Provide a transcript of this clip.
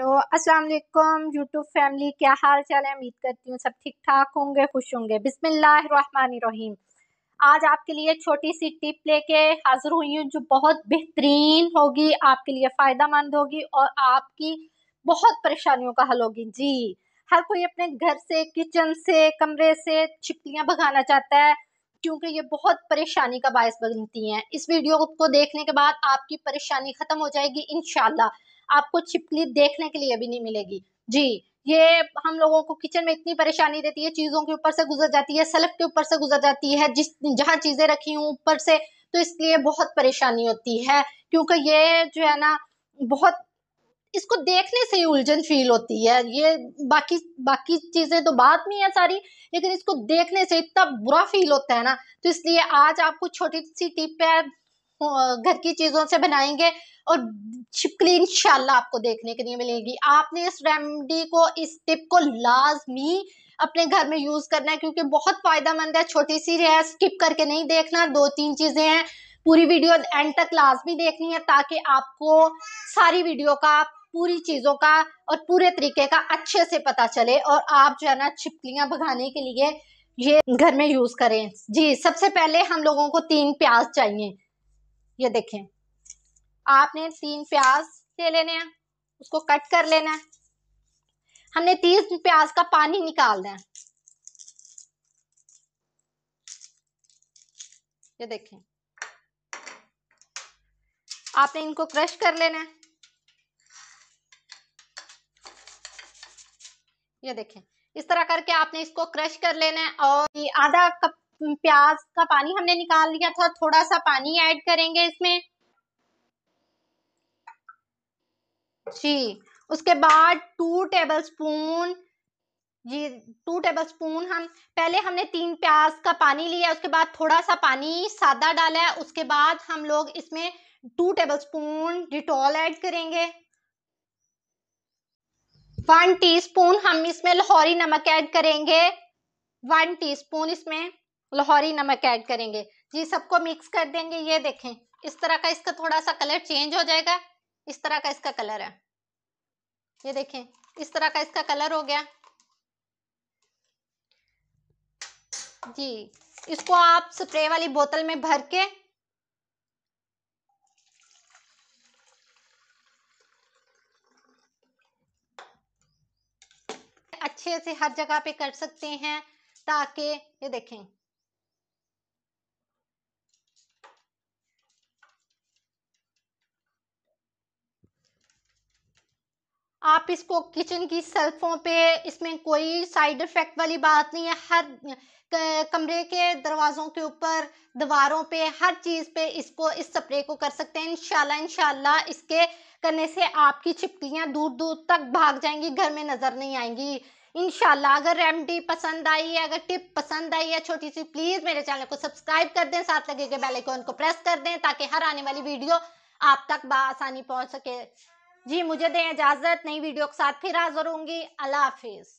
hello अस्सलाम वालेकुम YouTube family क्या हाल चाल है उम्मीद करती हूँ सब ठीक ठाक होंगे खुश होंगे बिसमीम आज आपके लिए छोटी सी टिप लेके हाजिर हुई हूँ जो बहुत बेहतरीन होगी आपके लिए फ़ायदा मंद होगी और आपकी बहुत परेशानियों का हल होगी जी हर कोई अपने घर से किचन से कमरे से छिपलियाँ भगाना चाहता है क्योंकि ये बहुत परेशानी का बायस बनती हैं इस वीडियो को देखने के बाद आपकी परेशानी ख़त्म हो जाएगी इनशाला आपको छिपकली देखने के लिए भी नहीं मिलेगी जी ये हम लोगों को किचन में इतनी परेशानी देती है चीजों के ऊपर से गुजर जाती है सलफ के ऊपर से गुजर जाती है जिस जहाँ चीजें रखी हूँ ऊपर से तो इसलिए बहुत परेशानी होती है क्योंकि ये जो है ना बहुत इसको देखने से ही उलझन फील होती है ये बाकी बाकी चीजें तो बात नहीं है सारी लेकिन इसको देखने से इतना बुरा फील होता है ना तो इसलिए आज आपको छोटी सी टिप है घर की चीज़ों से बनाएंगे और छिपकली इनशाला आपको देखने के लिए मिलेगी आपने इस रेमडी को इस टिप को लाजमी अपने घर में यूज़ करना है क्योंकि बहुत फायदा मंद है छोटी सी है स्किप करके नहीं देखना दो तीन चीज़ें हैं पूरी वीडियो एंड तक लाजमी देखनी है ताकि आपको सारी वीडियो का पूरी चीज़ों का और पूरे तरीके का अच्छे से पता चले और आप जो है ना छिपकलियां भगाने के लिए ये घर में यूज़ करें जी सबसे पहले हम लोगों को तीन प्याज चाहिए ये देखें आपने तीन प्याज ले लेने हैं उसको कट कर लेना है हमने तीस प्याज का पानी निकालना है ये देखें आपने इनको क्रश कर लेना है ये देखें इस तरह करके आपने इसको क्रश कर लेना है और आधा कप प्याज का पानी हमने निकाल लिया था थोड़ा सा पानी ऐड करेंगे इसमें जी उसके बाद टू टेबल स्पून जी टू टेबल स्पून हम पहले हमने तीन प्याज का पानी लिया उसके बाद थोड़ा सा पानी सादा डाला है उसके बाद हम लोग इसमें two tablespoon Dettol add करेंगे वन टीस्पून हम इसमें लाहौरी नमक ऐड करेंगे वन टीस्पून इसमें लाहौरी नमक ऐड करेंगे जी सबको मिक्स कर देंगे ये देखें इस तरह का इसका थोड़ा सा कलर चेंज हो जाएगा इस तरह का इसका कलर है ये देखें इस तरह का इसका कलर हो गया जी इसको आप स्प्रे वाली बोतल में भर के अच्छे से हर जगह पे कर सकते हैं ताकि ये देखें आप इसको किचन की सेल्फों पे इसमें कोई साइड इफेक्ट वाली बात नहीं है हर कमरे के दरवाज़ों के ऊपर दीवारों पे हर चीज़ पे इसको इस स्प्रे को कर सकते हैं इनशाला इनशाला इसके करने से आपकी छिपकलियां दूर दूर तक भाग जाएंगी घर में नज़र नहीं आएंगी इनशाला अगर रेमडी पसंद आई है अगर टिप पसंद आई है छोटी सी प्लीज़ मेरे चैनल को सब्सक्राइब कर दें साथ लगे के बेल आइकॉन को प्रेस कर दें ताकि हर आने वाली वीडियो आप तक बसानी पहुंच सके जी मुझे दें इजाजत नई वीडियो के साथ फिर हाजिर होंगी अल्लाह हाफिज